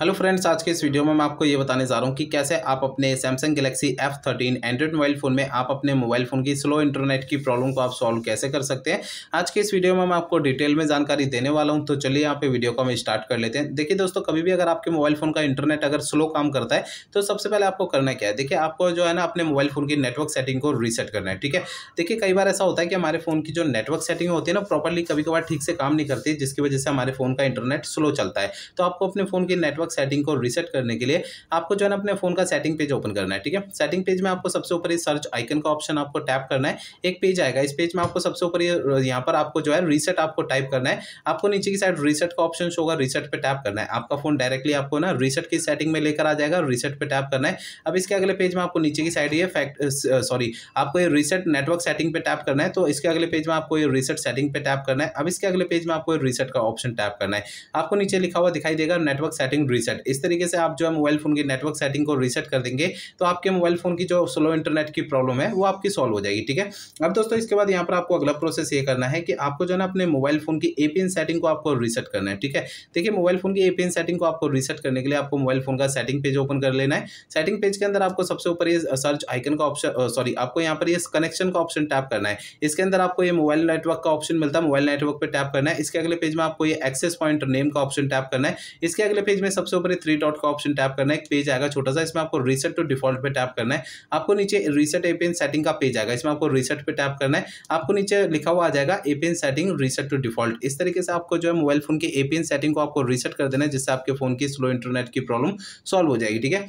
hello friends आज के इस वीडियो में मैं आपको ये बताने जा रहा हूँ कि कैसे आप अपने Samsung Galaxy F thirteen android mobile phone में आप अपने मोबाइल फ़ोन की स्लो इंटरनेट की प्रॉब्लम को आप सॉल्व कैसे कर सकते हैं आज के इस वीडियो में मैं आपको डिटेल में जानकारी देने वाला हूँ तो चलिए यहाँ पे वीडियो को हम स्टार्ट कर लेते हैं देखिए दोस्तों कभी भी अगर आपके मोबाइल फ़ोन का इंटरनेट अगर स्लो काम करता है तो सबसे पहले आपको करना क्या है देखिए आपको जो है ना अपने मोबाइल फ़ोन की नेटवर्क सेटिंग को रीसेट करना है ठीक है देखिए कई बार ऐसा होता है कि हमारे फ़ोन की जो नेटवर्क सेटिंग होती है ना प्रॉपरली कभी कभार ठीक से काम नहीं करती जिसकी वजह से हमारे फ़ोन का इंटरनेट स्लो चलता है तो आपको अपने फ़ोन की नेटवर्क नेटवर्क सेटिंग को रिसेट करने के लिए आपको जो है ना अपने फोन का सेटिंग पेज ओपन करना है ठीक है सेटिंग पेज में आपको सबसे ऊपर सर्च आइकन का ऑप्शन आपको टैप करना है एक पेज आएगा इस पेज में आपको सबसे ऊपर यहाँ पर आपको जो है रीसेट आपको टाइप करना है आपको नीचे की साइड रीसेट का ऑप्शन होगा रीसेट पर टैप करना है आपका फोन डायरेक्टली आपको ना रीसेट की सेटिंग में लेकर आ जाएगा रीसेट पर टैप करना है अब इसके अगले पेज में आपको नीचे की साइड ये फैक्ट सॉरी आपको ये रीसेट नेटवर्क सेटिंग पे टैप करना है तो इसके अगले पेज में आपको ये रीसेट सेटिंग पे टैप करना है अब इसके अगले पेज में आपको रीसेट का ऑप्शन टैप करना है आपको नीचे लिखा हुआ दिखाई देगा नेटवर्क सेटिंग रीसेट इस तरीके से आप जो है मोबाइल फ़ोन की नेटवर्क सेटिंग को रीसेट कर देंगे तो आपके मोबाइल फ़ोन की जो स्लो इंटरनेट की प्रॉब्लम है वो आपकी सॉल्व हो जाएगी ठीक है अब दोस्तों इसके बाद यहाँ पर आपको अगला प्रोसेस ये करना है कि आपको जो है ना अपने मोबाइल फ़ोन की एपीएन सेटिंग को आपको रीसेट करना है ठीक है देखिए मोबाइल फ़ोन की एपीएन सेटिंग को आपको रीसेट करने के लिए आपको मोबाइल फ़ोन का सेटिंग पेज ओपन कर लेना है सेटिंग पेज के अंदर आपको सबसे ऊपर ये सर्च आइकन का ऑप्शन सॉरी आपको यहाँ पर ये कनेक्शन का ऑप्शन टैप करना है इसके अंदर आपको ये मोबाइल नेटवर्क का ऑप्शन मिलता है मोबाइल नेटवर्क पर टैप करना है इसके अगले पेज में आपको ये एक्सेस पॉइंट नेम का ऑप्शन टैप करना है इसके अगले पेज में सबसे सबसे ऊपर थ्री डॉट का ऑप्शन टैप करना है एक पेज आएगा छोटा सा इसमें आपको रीसेट टू डिफॉल्ट पे टैप करना है आपको नीचे रीसेट एपीएन सेटिंग का पेज आएगा इसमें आपको रीसेट पे टैप करना है आपको नीचे लिखा हुआ आ जाएगा APN setting reset to default इस तरीके से आपको जो है मोबाइल फोन के एपीएन सेटिंग को आपको रीसेट कर देना है जिससे आपके फोन की स्लो इंटरनेट की प्रॉब्लम सॉल्व हो जाएगी ठीक है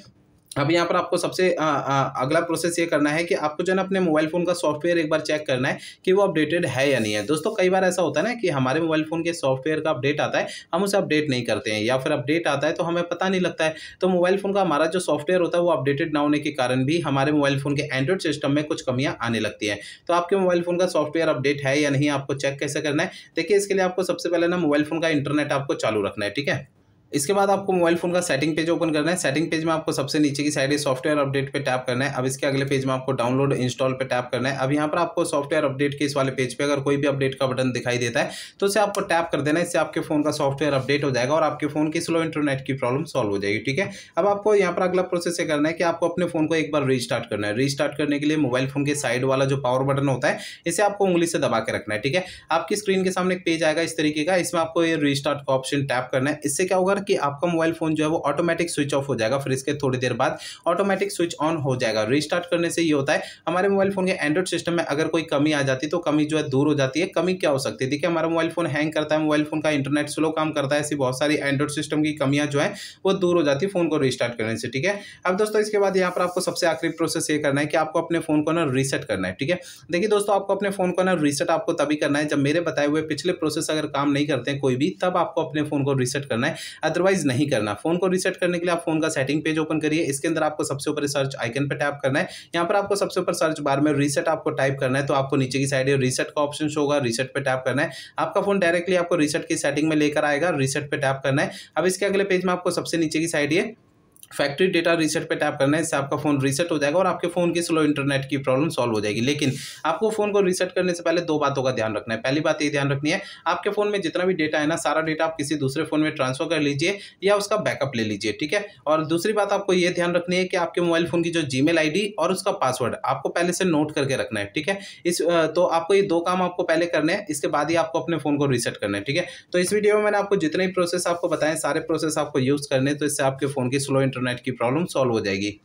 अब यहाँ पर आपको सबसे आ, आ, अगला प्रोसेस ये करना है कि आपको जो है ना अपने मोबाइल फ़ोन का सॉफ्टवेयर एक बार चेक करना है कि वो अपडेटेड है या नहीं है दोस्तों कई बार ऐसा होता है ना कि हमारे मोबाइल फ़ोन के सॉफ्टवेयर का अपडेट आता है हम उसे अपडेट नहीं करते हैं या फिर अपडेट आता है तो हमें पता नहीं लगता है तो मोबाइल फ़ोन का हमारा जो सॉफ्टवेयर होता है वो अपडेटेड ना होने के कारण भी हमारे मोबाइल फ़ोन के एंड्रॉइड सिस्टम में कुछ कमियाँ आने लगती हैं तो आपके मोबाइल फ़ोन का सॉफ्टवेयर अपडेट है या नहीं आपको चेक कैसे करना है देखिए इसके लिए आपको सबसे पहले ना मोबाइल फ़ोन का इंटरनेट आपको चालू रखना है ठीक है इसके बाद आपको मोबाइल फोन का सेटिंग पेज ओपन करना है सेटिंग पेज में आपको सबसे नीचे की साइड सॉफ्टवेयर अपडेट पे टैप करना है अब इसके अगले पेज में आपको डाउनलोड इंस्टॉल पे टैप करना है अब यहाँ पर आपको सॉफ्टवेयर अपडेट के इस वाले पेज पे अगर कोई भी अपडेट का बटन दिखाई देता है तो उसे आपको टैप कर देना है इससे आपके फोन का सॉफ्टवेयर अपडेट हो जाएगा और आपके फोन की स्लो इंटरनेट की प्रॉब्लम सॉल्व हो जाएगी ठीक है अब आपको यहाँ पर अगला प्रोसेस ये करना है कि आपको अपने फोन को एक बार रिस्टार्ट करना है रिस्टार्ट करने के लिए मोबाइल फोन के साइड वाला जो पावर बटन होता है इसे आपको उंगली से दबा के रखना है ठीक है आपकी स्क्रीन के सामने एक पेज आएगा इस तरीके का इसमें आपको ये रिस्टार्ट का ऑप्शन टैप करना है इससे क्या होगा पर कि आपका मोबाइल फ़ोन जो है वो ऑटोमेटिक स्विच ऑफ हो जाएगा फिर इसके थोड़ी देर बाद ऑटोमेटिक स्विच ऑन हो जाएगा रिस्टार्ट करने से ये होता है हमारे मोबाइल फ़ोन के एंड्रॉइड सिस्टम में अगर कोई कमी आ जाती तो कमी जो है दूर हो जाती है कमी क्या हो सकती है देखिए हमारा मोबाइल फ़ोन हैंग करता है मोबाइल फ़ोन का इंटरनेट स्लो काम करता है ऐसी बहुत सारी एंड्रॉइड सिस्टम की कमियां जो है वो दूर हो जाती है फ़ोन को रिस्टार्ट करने से ठीक है अब दोस्तों इसके बाद यहाँ पर आपको सबसे आखिरी प्रोसेस ये करना है कि आपको अपने फ़ोन को ना रीसेट करना है ठीक है देखिए दोस्तों आपको अपने फ़ोन को ना रीसेट आपको तभी करना है जब मेरे बताए हुए पिछले प्रोसेस अगर काम नहीं करते हैं कोई भी तब आपको अपने फ़ोन को रीसेट करना है अदरवाइज नहीं करना फोन को रीसेट करने के लिए आप फोन का सेटिंग पेज ओपन करिए इसके अंदर आपको सबसे ऊपर सर्च आइकन पर टैप करना है यहाँ पर आपको सबसे ऊपर सर्च बार में रीसेट आपको टाइप करना है तो आपको नीचे की साइड रीसेट का ऑप्शन होगा रीसेट पर टैप करना है आपका फोन डायरेक्टली आपको रीसेट की सेटिंग में लेकर आएगा रीसेट पर टैप करना है अब इसके अगले पेज में आपको सबसे नीचे की साइड ये फैक्ट्री डेटा रीसेट पे टैप करना है इससे आपका फ़ोन रीसेट हो जाएगा और आपके फ़ोन की स्लो इंटरनेट की प्रॉब्लम सॉल्व हो जाएगी लेकिन आपको फ़ोन को रीसेट करने से पहले दो बातों का ध्यान रखना है पहली बात ये ध्यान रखनी है आपके फ़ोन में जितना भी डेटा है ना सारा डेटा आप किसी दूसरे फ़ोन में ट्रांसफर कर लीजिए या उसका बैकअप ले लीजिए ठीक है और दूसरी बात आपको ये ध्यान रखनी है कि आपके मोबाइल फ़ोन की जो जी मेल और उसका पासवर्ड आपको पहले से नोट करके रखना है ठीक है इस तो आपको ये दो काम आपको पहले करने हैं इसके बाद ही आपको अपने फ़ोन को रीसेट करना है ठीक है तो इस वीडियो में मैंने आपको जितने भी प्रोसेस आपको बताएं सारे प्रोसेस आपको यूज़ करने तो इससे आपके फ़ोन की स्लो इंटरनेट इंटरनेट की प्रॉब्लम सॉल्व हो जाएगी